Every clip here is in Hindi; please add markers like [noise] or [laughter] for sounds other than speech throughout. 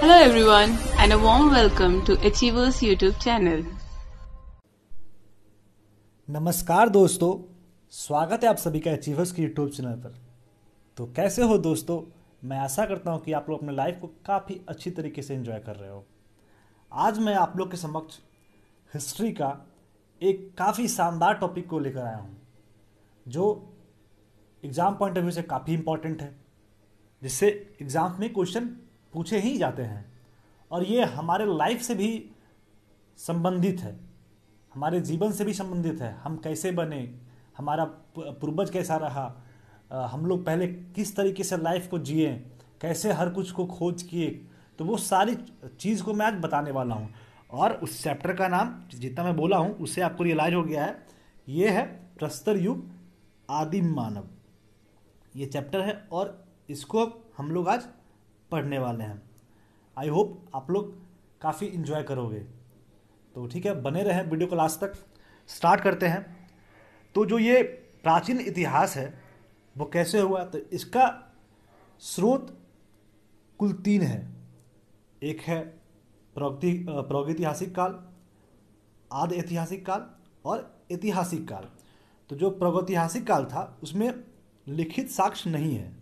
Hello everyone and a warm welcome to Achievers YouTube channel. नमस्कार दोस्तों स्वागत है आप सभी का अचीवर्स के यूट्यूब चैनल पर तो कैसे हो दोस्तों मैं आशा करता हूं कि आप लोग अपने लाइफ को काफ़ी अच्छी तरीके से एंजॉय कर रहे हो आज मैं आप लोग के समक्ष हिस्ट्री का एक काफ़ी शानदार टॉपिक को लेकर आया हूं जो एग्ज़ाम पॉइंट ऑफ व्यू से काफ़ी इम्पॉर्टेंट है जिससे एग्ज़ाम में क्वेश्चन पूछे ही जाते हैं और ये हमारे लाइफ से भी संबंधित है हमारे जीवन से भी संबंधित है हम कैसे बने हमारा पूर्वज कैसा रहा हम लोग पहले किस तरीके से लाइफ को जिए कैसे हर कुछ को खोज किए तो वो सारी चीज़ को मैं आज बताने वाला हूँ और उस चैप्टर का नाम जितना मैं बोला हूँ उससे आपको रियलाइज हो गया है ये है प्रस्तर युग आदिम मानव ये चैप्टर है और इसको हम लोग आज पढ़ने वाले हैं आई होप आप लोग काफ़ी इन्जॉय करोगे तो ठीक है बने रहें वीडियो को लास्ट तक स्टार्ट करते हैं तो जो ये प्राचीन इतिहास है वो कैसे हुआ तो इसका स्रोत कुल तीन है एक है प्रौति प्रौगतिहासिक काल आद ऐतिहासिक काल और ऐतिहासिक काल तो जो प्रौगतिहासिक काल था उसमें लिखित साक्ष्य नहीं है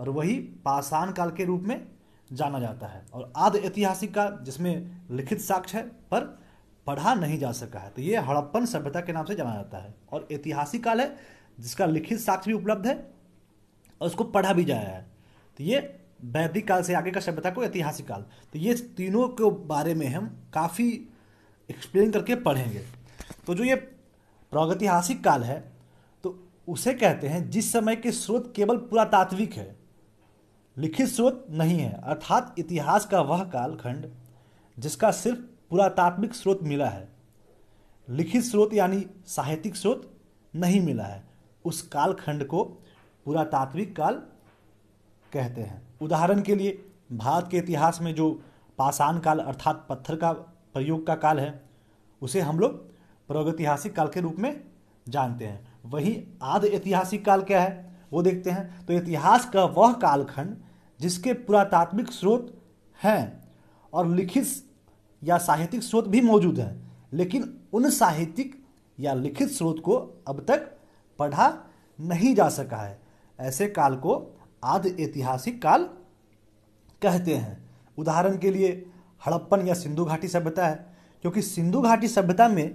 और वही पाषाण काल के रूप में जाना जाता है और आदि ऐतिहासिक काल जिसमें लिखित साक्ष्य है पर पढ़ा नहीं जा सका है तो ये हड़प्पन सभ्यता के नाम से जाना जाता है और ऐतिहासिक काल है जिसका लिखित साक्ष्य भी उपलब्ध है और उसको पढ़ा भी जाया है तो ये वैदिक काल से आगे का सभ्यता को ऐतिहासिक काल तो ये तीनों के बारे में हम काफ़ी एक्सप्लेन करके पढ़ेंगे तो जो ये प्रागतिहासिक काल है तो उसे कहते हैं जिस समय के स्रोत केवल पुरातात्विक है लिखित स्रोत नहीं है अर्थात इतिहास का वह कालखंड जिसका सिर्फ पुरातात्विक स्रोत मिला है लिखित स्रोत यानी साहित्यिक स्रोत नहीं मिला है उस कालखंड को पुरातात्विक काल कहते हैं उदाहरण के लिए भारत के इतिहास में जो पाषाण काल अर्थात पत्थर का प्रयोग का काल है उसे हम लोग प्रागैतिहासिक काल के रूप में जानते हैं वही आध ऐतिहासिक काल क्या है वो देखते हैं तो इतिहास का वह कालखंड जिसके पुरातात्विक स्रोत हैं और लिखित या साहित्यिक स्रोत भी मौजूद हैं लेकिन उन साहित्यिक या लिखित स्रोत को अब तक पढ़ा नहीं जा सका है ऐसे काल को आध ऐतिहासिक काल कहते हैं उदाहरण के लिए हड़प्पन या सिंधु घाटी सभ्यता है क्योंकि सिंधु घाटी सभ्यता में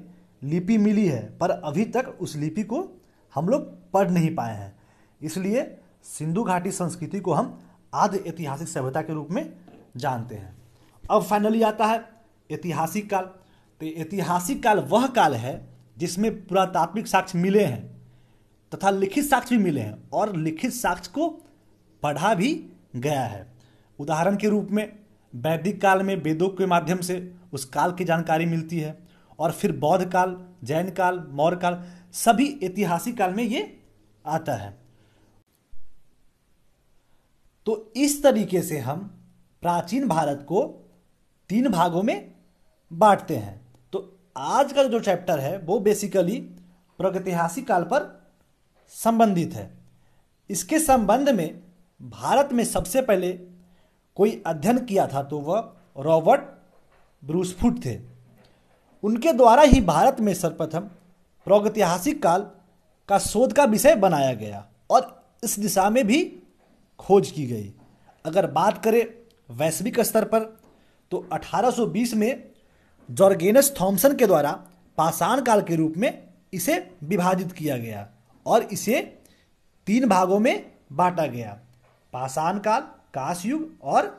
लिपि मिली है पर अभी तक उस लिपि को हम लोग पढ़ नहीं पाए हैं इसलिए सिंधु घाटी संस्कृति को हम आध ऐतिहासिक सभ्यता के रूप में जानते हैं अब फाइनली आता है ऐतिहासिक काल तो ऐतिहासिक काल वह काल है जिसमें पुरातात्विक साक्ष्य मिले हैं तथा लिखित साक्ष्य भी मिले हैं और लिखित साक्ष्य को पढ़ा भी गया है उदाहरण के रूप में वैदिक काल में वेदों के माध्यम से उस काल की जानकारी मिलती है और फिर बौद्ध काल जैन काल मौर्य काल सभी ऐतिहासिक काल में ये आता है तो इस तरीके से हम प्राचीन भारत को तीन भागों में बांटते हैं तो आज का जो चैप्टर है वो बेसिकली प्रगतिहासिक काल पर संबंधित है इसके संबंध में भारत में सबसे पहले कोई अध्ययन किया था तो वह रॉबर्ट ब्रूसफुट थे उनके द्वारा ही भारत में सर्वप्रथम प्रागैतिहासिक काल का शोध का विषय बनाया गया और इस दिशा में भी खोज की गई अगर बात करें वैश्विक स्तर पर तो 1820 में जॉर्गेनस थॉमसन के द्वारा पाषाण काल के रूप में इसे विभाजित किया गया और इसे तीन भागों में बांटा गया पाषाण काल काश युग और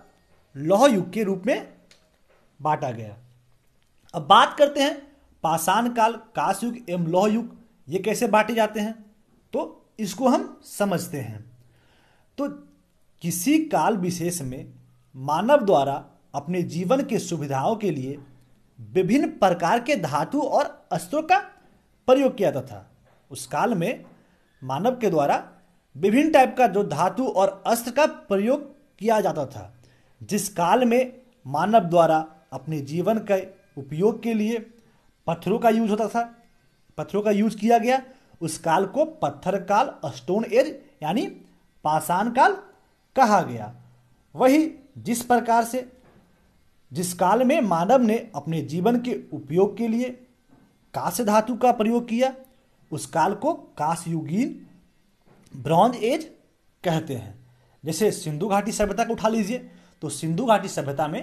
लौह युग के रूप में बांटा गया अब बात करते हैं पाषाण काल काश युग एवं लौह युग ये कैसे बांटे जाते हैं तो इसको हम समझते हैं तो किसी काल विशेष में मानव द्वारा अपने जीवन की सुविधाओं के लिए विभिन्न प्रकार के धातु और अस्त्रों का प्रयोग किया जाता था उस काल में मानव के द्वारा विभिन्न टाइप का जो धातु और अस्त्र का प्रयोग किया जाता था जिस काल में मानव द्वारा अपने जीवन के उपयोग के लिए पत्थरों का यूज होता था पत्थरों का यूज किया गया उस काल को पत्थर काल स्टोन एज यानी पाषाण काल कहा गया वही जिस प्रकार से जिस काल में मानव ने अपने जीवन के उपयोग के लिए काश धातु का प्रयोग किया उस काल को कांस्युगीन ब्रॉन्ज एज कहते हैं जैसे सिंधु घाटी सभ्यता को उठा लीजिए तो सिंधु घाटी सभ्यता में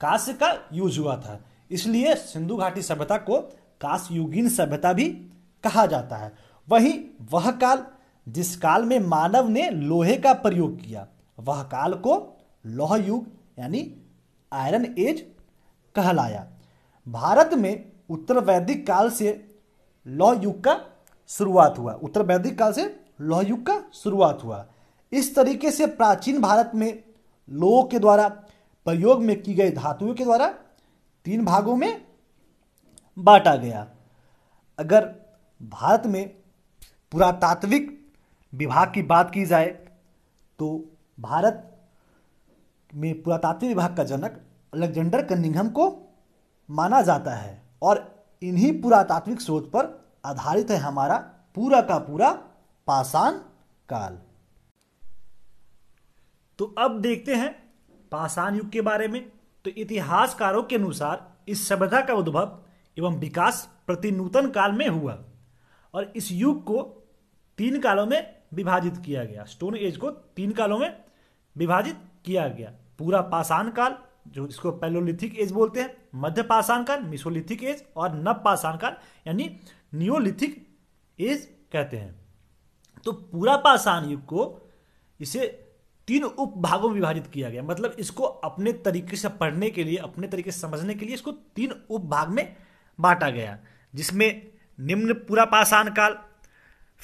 काश्य का यूज हुआ था इसलिए सिंधु घाटी सभ्यता को काशयुगीन सभ्यता भी कहा जाता है वही वह काल जिस काल में मानव ने लोहे का प्रयोग किया वह काल को लौह युग यानी आयरन एज कहलाया भारत में उत्तर वैदिक काल से लौह युग का शुरुआत हुआ उत्तर वैदिक काल से लौह युग का शुरुआत हुआ इस तरीके से प्राचीन भारत में लोगों के द्वारा प्रयोग में की गई धातुओं के द्वारा तीन भागों में बांटा गया अगर भारत में पुरातात्विक विभाग की बात की जाए तो भारत में पुरातात्विक विभाग का जनक अलेक्जेंडर कन्निंगम को माना जाता है और इन्हीं पुरातात्विक स्रोत पर आधारित है हमारा पूरा का पूरा पाषाण काल तो अब देखते हैं पाषाण युग के बारे में तो इतिहासकारों के अनुसार इस सभ्यता का उद्भव एवं विकास प्रतिनूतन काल में हुआ और इस युग को तीन कालों में विभाजित किया गया स्टोन एज को तीन कालों में विभाजित किया गया पूरा पाषाण काल जो इसको पैलोलिथिक एज बोलते हैं मध्य पाषाण काल मिसोलिथिक एज और नव पाषाण काल यानी नियोलिथिक एज कहते हैं तो पूरा पाषाण युग को इसे तीन उपभागों में विभाजित किया गया मतलब इसको अपने तरीके से पढ़ने के लिए अपने तरीके से समझने के लिए इसको तीन उपभाग में बांटा गया जिसमें निम्न पूरा पाषाण काल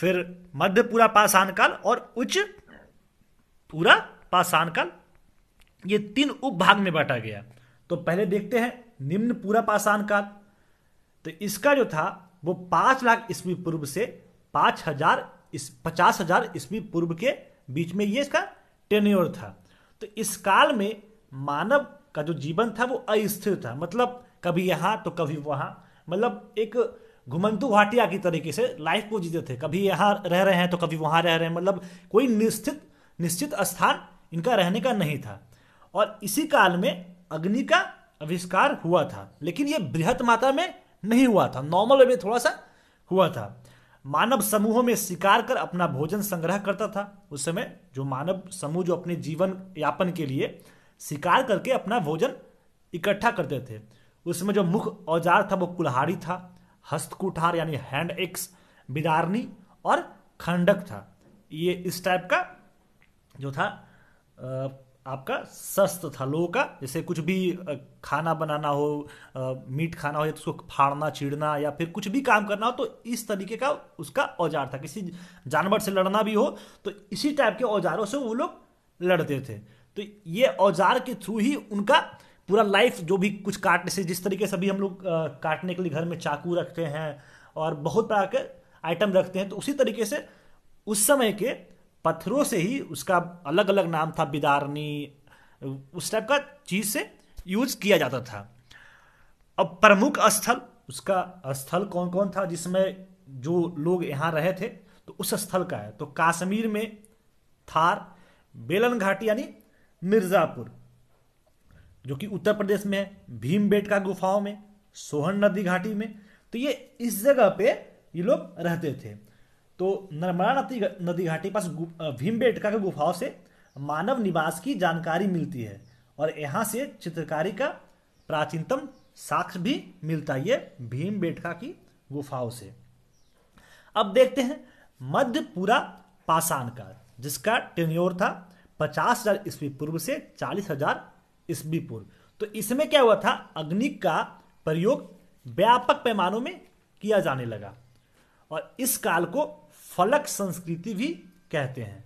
फिर मध्य पूरा पाषाण काल और उच्च पूरा पाषाण काल ये तीन उपभाग में बांटा गया तो पहले देखते हैं निम्न पूरा पाषाण काल तो इसका जो था वो पांच लाख ईस्वी पूर्व से पांच हजार इस पचास हजार ईस्वी पूर्व के बीच में ये इसका टेन्योर था तो इस काल में मानव का जो जीवन था वो अस्थिर था मतलब कभी यहां तो कभी वहां मतलब एक घुमंतु भाटिया की तरीके से लाइफ को जीते थे कभी यहाँ रह रहे हैं तो कभी वहाँ रह रहे हैं मतलब कोई निश्चित निश्चित स्थान इनका रहने का नहीं था और इसी काल में अग्नि का आविष्कार हुआ था लेकिन ये बृहत मात्रा में नहीं हुआ था नॉर्मल में थोड़ा सा हुआ था मानव समूहों में शिकार कर अपना भोजन संग्रह करता था उस समय जो मानव समूह जो अपने जीवन यापन के लिए शिकार करके अपना भोजन इकट्ठा करते थे उसमें जो मुख्य औजार था वो कुल्हाड़ी था हस्तकुठार यानी हैंड एक्स बिदारनी और खंडक था ये इस टाइप का जो था आपका सस्त था लोगों का जैसे कुछ भी खाना बनाना हो मीट खाना हो या तो उसको फाड़ना चीड़ना या फिर कुछ भी काम करना हो तो इस तरीके का उसका औजार था किसी जानवर से लड़ना भी हो तो इसी टाइप के औजारों से वो लोग लड़ते थे तो ये औजार के थ्रू ही उनका पूरा लाइफ जो भी कुछ काटने से जिस तरीके से अभी हम लोग काटने के लिए घर में चाकू रखते हैं और बहुत प्रकार के आइटम रखते हैं तो उसी तरीके से उस समय के पत्थरों से ही उसका अलग अलग नाम था बिदारनी उस टाइप का चीज़ से यूज किया जाता था अब प्रमुख स्थल उसका स्थल कौन कौन था जिसमें जो लोग यहाँ रहे थे तो उस स्थल का है तो कश्मीर में थार बेलन घाटी यानी मिर्ज़ापुर जो कि उत्तर प्रदेश में है भीम का गुफाओं में सोहन नदी घाटी में तो ये इस जगह पे ये लोग रहते थे तो नर्मदा नदी नदी घाटी पास पास बेटका का गुफाओं से मानव निवास की जानकारी मिलती है और यहाँ से चित्रकारी का प्राचीनतम साक्ष भी मिलता है ये भीम बेटका की गुफाओं से अब देखते हैं मध्यपुरा पाषाण का जिसका टेन्योर था पचास हजार ईस्वी पूर्व से चालीस हजार इसबीपुर तो इसमें क्या हुआ था अग्नि का प्रयोग व्यापक पैमानों में किया जाने लगा और इस काल को फलक संस्कृति भी कहते हैं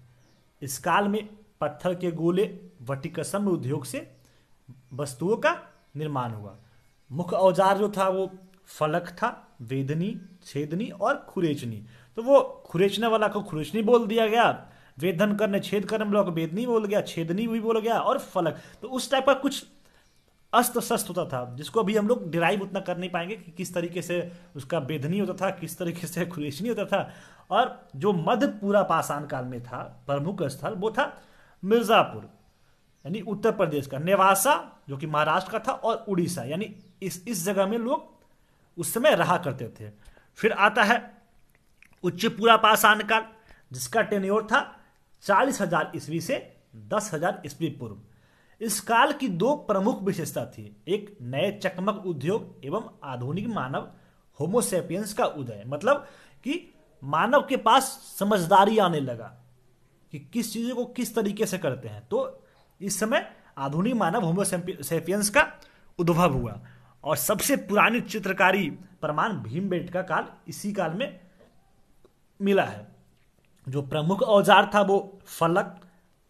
इस काल में पत्थर के गोले वटिकसम उद्योग से वस्तुओं का निर्माण हुआ मुख्य औजार जो था वो फलक था वेदनी छेदनी और खुरेचनी तो वो खुरेचने वाला को खुरेचनी बोल दिया गया वेदन करने छेद कर्ण ब्लॉक वेदनी बोल गया छेदनी भी बोल गया और फलक तो उस टाइप का कुछ अस्त शस्त होता था जिसको अभी हम लोग डिराइव उतना कर नहीं पाएंगे कि किस तरीके से उसका वेदनी होता था किस तरीके से खुरेशनी [laughs] होता था और जो मध्य पूरा पाषाण काल में था प्रमुख स्थल वो था मिर्ज़ापुर यानी उत्तर प्रदेश का नेवासा जो कि महाराष्ट्र का था और उड़ीसा यानी इस इस जगह में लोग उस समय रहा करते थे फिर आता है उच्च पूरा पाषाण काल जिसका टेन्योर था चालीस हजार ईस्वी से दस हजार ईस्वी पूर्व इस काल की दो प्रमुख विशेषता थी एक नए चकमक उद्योग एवं आधुनिक मानव होमोसेपियंस का उदय मतलब कि मानव के पास समझदारी आने लगा कि किस चीज़ों को किस तरीके से करते हैं तो इस समय आधुनिक मानव होमोसेपियंस का उद्भव हुआ और सबसे पुरानी चित्रकारी प्रमाण भीमबेट का काल इसी काल में मिला है जो प्रमुख औजार था वो फलक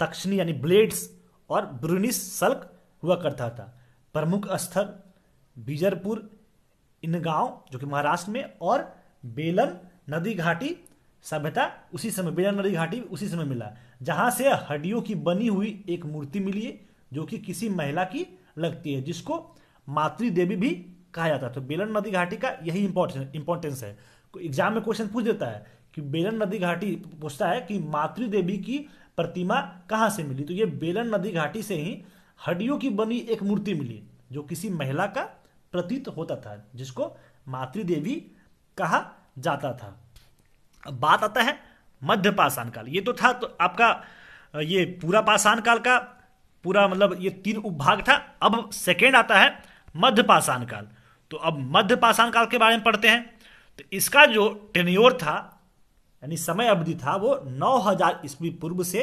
तक्षणी यानी ब्लेड्स और ब्रुनिस सल्क हुआ करता था प्रमुख स्थल बीजरपुर इनगांव जो कि महाराष्ट्र में और बेलन नदी घाटी सभ्यता उसी समय बेलन नदी घाटी उसी समय मिला जहाँ से हड्डियों की बनी हुई एक मूर्ति मिली है जो कि किसी महिला की लगती है जिसको मातृ देवी भी कहा जाता है तो बेलन नदी घाटी का यही इंपॉर्टेंस है एग्जाम में क्वेश्चन पूछ देता है कि बेलन नदी घाटी पूछता है कि मातृ देवी की प्रतिमा कहाँ से मिली तो ये बेलन नदी घाटी से ही हड्डियों की बनी एक मूर्ति मिली जो किसी महिला का प्रतीत होता था जिसको मातृदेवी कहा जाता था अब बात आता है मध्य पाषाण काल ये तो था तो आपका ये पूरा पाषाण काल का पूरा मतलब ये तीन उपभाग था अब सेकेंड आता है मध्य पाषाण काल तो अब मध्य पाषाण काल के बारे में पढ़ते हैं तो इसका जो टेन्योर था यानी समय अवधि था वो 9000 हजार ईस्वी पूर्व से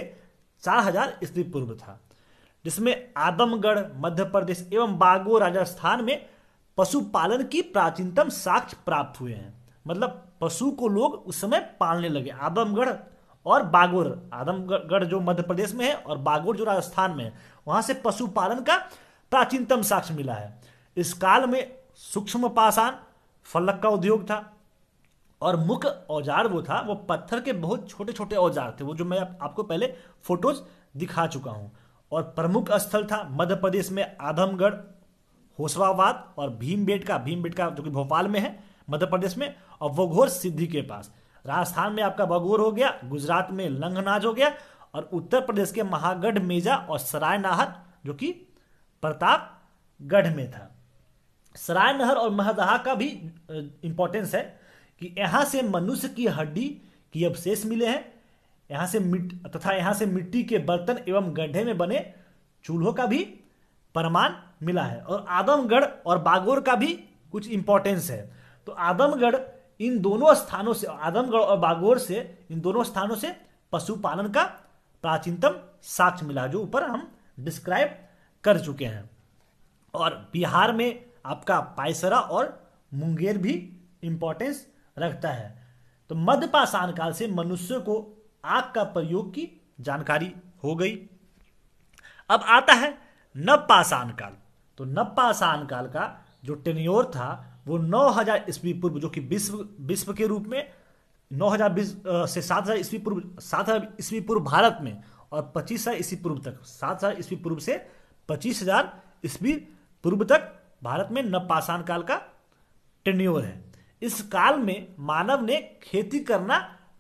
4000 हजार ईस्वी पूर्व था जिसमें आदमगढ़ मध्य प्रदेश एवं बागो राजस्थान में पशुपालन की प्राचीनतम साक्ष्य प्राप्त हुए हैं मतलब पशु को लोग उस समय पालने लगे आदमगढ़ और बागोर आदमगढ़ जो मध्य प्रदेश में है और बागोर जो राजस्थान में है वहां से पशुपालन का प्राचीनतम साक्ष्य मिला है इस काल में सूक्ष्म पाषाण फलक का उद्योग था और मुख्य औजार वो था वो पत्थर के बहुत छोटे छोटे औजार थे वो जो मैं आप, आपको पहले फोटोज दिखा चुका हूँ और प्रमुख स्थल था मध्य प्रदेश में आधमगढ़ होशवाबाद और बेट का बेट का जो कि भोपाल में है मध्य प्रदेश में और वघोर सिद्धि के पास राजस्थान में आपका बगोर हो गया गुजरात में लंगनाज हो गया और उत्तर प्रदेश के महागढ़ मेजा और सराय नाहर जो कि प्रतापगढ़ में था सराय नहर और महदहा का भी इंपॉर्टेंस है कि यहाँ से मनुष्य की हड्डी की अवशेष मिले हैं यहाँ से मिट तथा यहाँ से मिट्टी के बर्तन एवं गड्ढे में बने चूल्हों का भी प्रमाण मिला है और आदमगढ़ और बागोर का भी कुछ इंपॉर्टेंस है तो आदमगढ़ इन दोनों स्थानों से आदमगढ़ और बागोर से इन दोनों स्थानों से पशुपालन का प्राचीनतम साक्ष्य मिला जो ऊपर हम डिस्क्राइब कर चुके हैं और बिहार में आपका पायसरा और मुंगेर भी इम्पोर्टेंस रखता है तो मध्यपाषाण काल से मनुष्य को आग का प्रयोग की जानकारी हो गई अब आता है नवपाषाण काल तो नवपाषाण काल का जो टेन्योर था वो 9000 हजार ईस्वी पूर्व जो कि विश्व विश्व के रूप में 9000 हजार से 7000 हजार ईस्वी पूर्व 7000 हजार ईस्वी पूर्व भारत में और 25000 ईस्वी पूर्व तक 7000 ईस्वी पूर्व से 25000 ईस्वी पूर्व तक भारत में नवपाषाण काल का टेन्योर है इस काल में मानव ने खेती करना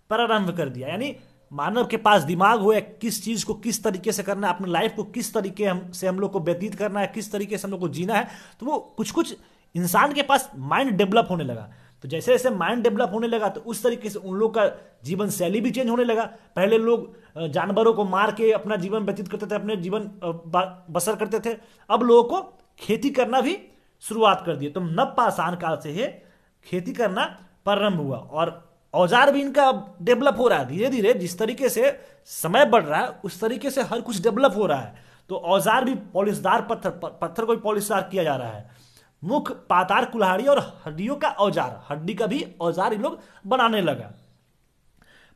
प्रारंभ कर दिया यानी मानव के पास दिमाग हो या किस चीज़ को किस तरीके से करना है अपनी लाइफ को किस तरीके हम से हम लोग को व्यतीत करना है किस तरीके से हम लोग को जीना है तो वो कुछ कुछ इंसान के पास माइंड डेवलप होने लगा तो जैसे जैसे माइंड डेवलप होने लगा तो उस तरीके से उन लोग का जीवन शैली भी चेंज होने लगा पहले लोग जानवरों को मार के अपना जीवन व्यतीत करते थे अपने जीवन बसर करते थे अब लोगों को खेती करना भी शुरुआत कर दी तो पाषाण काल से है खेती करना प्रारंभ हुआ और औजार भी इनका डेवलप हो रहा है धीरे धीरे जिस तरीके से समय बढ़ रहा है उस तरीके से हर कुछ डेवलप हो रहा है तो औजार भी पॉलिशदार पत्थर पत्थर को भी पॉलिशदार किया जा रहा है मुख पातार कुल्हाड़ी और हड्डियों का औजार हड्डी का भी औजार इन लोग बनाने लगा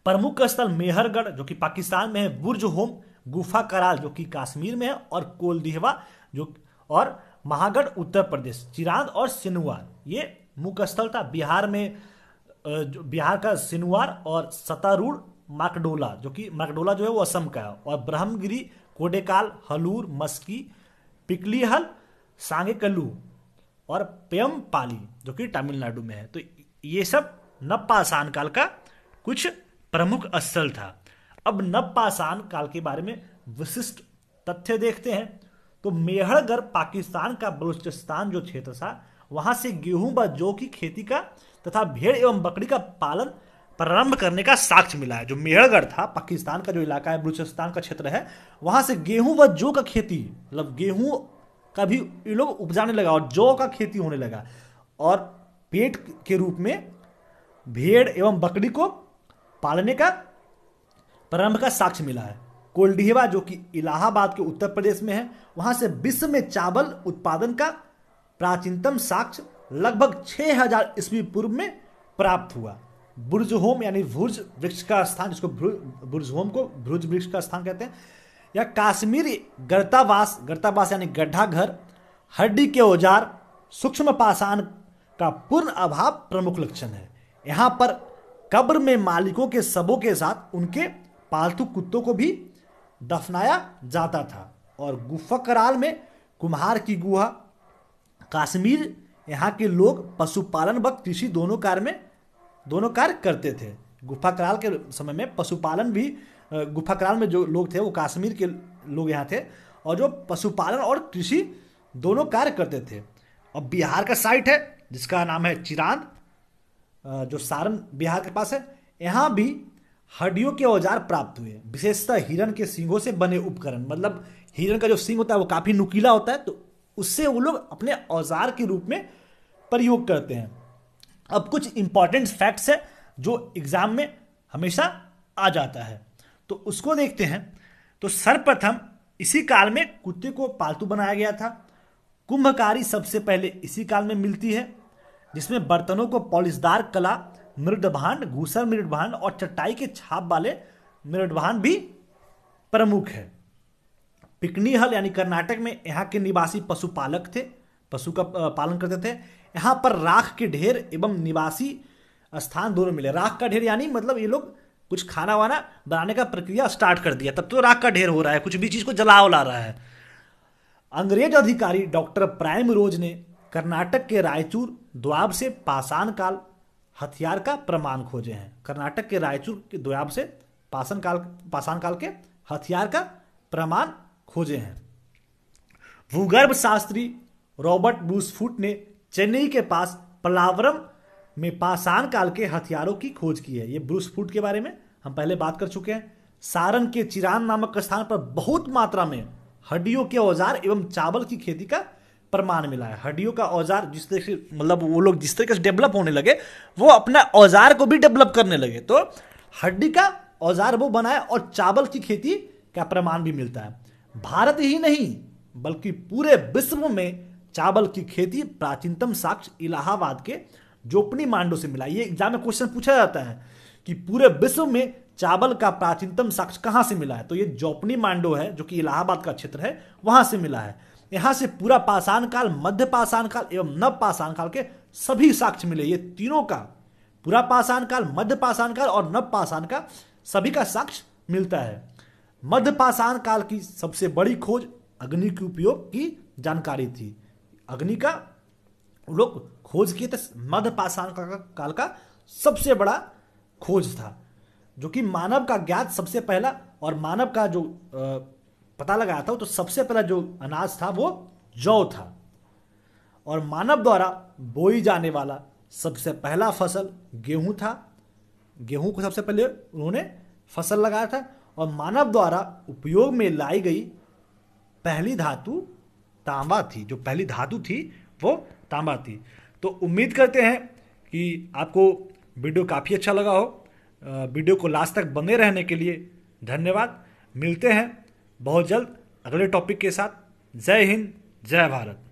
प्रमुख स्थल मेहरगढ़ जो कि पाकिस्तान में है बुर्ज होम गुफा कराल जो कि कश्मीर में है और कोलदेहवा जो और महागढ़ उत्तर प्रदेश चिराग और सिनुआ ये मुख्य स्थल था बिहार में बिहार का सिनवार और सतारूढ़ माकडोला जो कि माकडोला जो है वो असम का है और ब्रह्मगिरी कोडेकाल हलूर मस्की पिकलीहल सांगे और पेम पाली जो कि तमिलनाडु में है तो ये सब नपाषाण काल का कुछ प्रमुख स्थल था अब नपाषाण काल के बारे में विशिष्ट तथ्य देखते हैं तो मेहरगढ़ पाकिस्तान का बलूचिस्तान जो क्षेत्र था वहां से गेहूं व जौ की खेती का तथा भेड़ एवं बकरी का पालन प्रारंभ करने का साक्ष्य मिला है जो मेहरगढ़ था पाकिस्तान का जो इलाका है बलूचिस्तान का क्षेत्र है वहां से गेहूं व जौ का खेती मतलब गेहूं का भी ये लोग उपजाने लगा और जौ का खेती होने लगा और पेट के रूप में भेड़ एवं बकरी को पालने का प्रारंभ का साक्ष्य मिला है कोलडीवा जो कि इलाहाबाद के उत्तर प्रदेश में है वहाँ से विश्व में चावल उत्पादन का प्राचीनतम साक्ष्य लगभग 6000 हजार ईस्वी पूर्व में प्राप्त हुआ ब्रुज होम यानी भुर्ज वृक्ष का स्थान जिसको ब्रुज होम को भ्रुज वृक्ष का स्थान कहते हैं या काश्मीरी गर्तावास गर्तावास यानी गड्ढा घर हड्डी के औजार सूक्ष्म पाषाण का पूर्ण अभाव प्रमुख लक्षण है यहाँ पर कब्र में मालिकों के सबों के साथ उनके पालतू कुत्तों को भी दफनाया जाता था और गुफा कराल में कुम्हार की गुहा काश्मीर यहाँ के लोग पशुपालन व कृषि दोनों कार्य में दोनों कार्य करते थे गुफा कराल के समय में पशुपालन भी गुफा कराल में जो लोग थे वो काश्मीर के लोग यहाँ थे और जो पशुपालन और कृषि दोनों कार्य करते थे और बिहार का साइट है जिसका नाम है चिरांद जो सारण बिहार के पास है यहाँ भी हड्डियों के औजार प्राप्त हुए विशेषतः हिरण के सिंगों से बने उपकरण मतलब हिरण का जो सिंग होता है वो काफ़ी नुकीला होता है तो उससे वो लोग अपने औजार के रूप में प्रयोग करते हैं अब कुछ इंपॉर्टेंट फैक्ट्स है जो एग्ज़ाम में हमेशा आ जाता है तो उसको देखते हैं तो सर्वप्रथम इसी काल में कुत्ते को पालतू बनाया गया था कुंभकारी सबसे पहले इसी काल में मिलती है जिसमें बर्तनों को पॉलिशदार कला मृदभांड घूसर मृदभांड और चटाई के छाप वाले मृदभांड भी प्रमुख है पिकनीहल यानी कर्नाटक में यहाँ के निवासी पशुपालक थे पशु का पालन करते थे यहाँ पर राख के ढेर एवं निवासी स्थान दोनों मिले राख का ढेर यानी मतलब ये लोग कुछ खाना वाना बनाने का प्रक्रिया स्टार्ट कर दिया तब तो राख का ढेर हो रहा है कुछ भी चीज़ को जला ला रहा है अंग्रेज अधिकारी डॉक्टर प्राइम रोज ने कर्नाटक के रायचूर द्वाब से पाषाण काल हथियार का प्रमाण खोजे हैं कर्नाटक के रायचूर के द्वाब से पाषाण काल पाषाण काल के हथियार का प्रमाण खोजे हैं भूगर्भ शास्त्री रॉबर्ट ब्रूसफुट ने चेन्नई के पास पलावरम में पाषाण काल के हथियारों की खोज की है ये ब्रूस फूट के बारे में हम पहले बात कर चुके हैं सारण के चिरान नामक स्थान पर बहुत मात्रा में हड्डियों के औजार एवं चावल की खेती का प्रमाण मिला है हड्डियों का औजार जिस तरह से मतलब वो लोग जिस तरीके से डेवलप होने लगे वो अपना औजार को भी डेवलप करने लगे तो हड्डी का औजार वो बनाए और चावल की खेती का प्रमाण भी मिलता है भारत ही नहीं बल्कि पूरे विश्व में चावल की खेती प्राचीनतम साक्ष्य इलाहाबाद के जोपनी मांडो से मिला ये एग्जाम में क्वेश्चन पूछा जाता है कि पूरे विश्व में चावल का प्राचीनतम साक्ष्य कहाँ से मिला है तो ये जोपनी मांडो है जो कि इलाहाबाद का क्षेत्र है वहाँ से मिला है यहाँ से पूरा पाषाण काल मध्य पाषाण काल एवं नव पाषाण काल के सभी साक्ष्य मिले ये तीनों का पूरा पाषाण काल मध्य पाषाण काल और नव पाषाण का सभी का साक्ष्य मिलता है मध्य पाषाण काल की सबसे बड़ी खोज अग्नि के उपयोग की जानकारी थी अग्नि का लोग खोज किए थे मध्य पाषाण काल का सबसे बड़ा खोज था जो कि मानव का ज्ञात सबसे पहला और मानव का जो पता लगाया था तो सबसे पहला जो अनाज था वो जौ था और मानव द्वारा बोई जाने वाला सबसे पहला फसल गेहूं था गेहूं को सबसे पहले उन्होंने फसल लगाया था और मानव द्वारा उपयोग में लाई गई पहली धातु तांबा थी जो पहली धातु थी वो तांबा थी तो उम्मीद करते हैं कि आपको वीडियो काफ़ी अच्छा लगा हो वीडियो को लास्ट तक बने रहने के लिए धन्यवाद मिलते हैं बहुत जल्द अगले टॉपिक के साथ जय हिंद जय भारत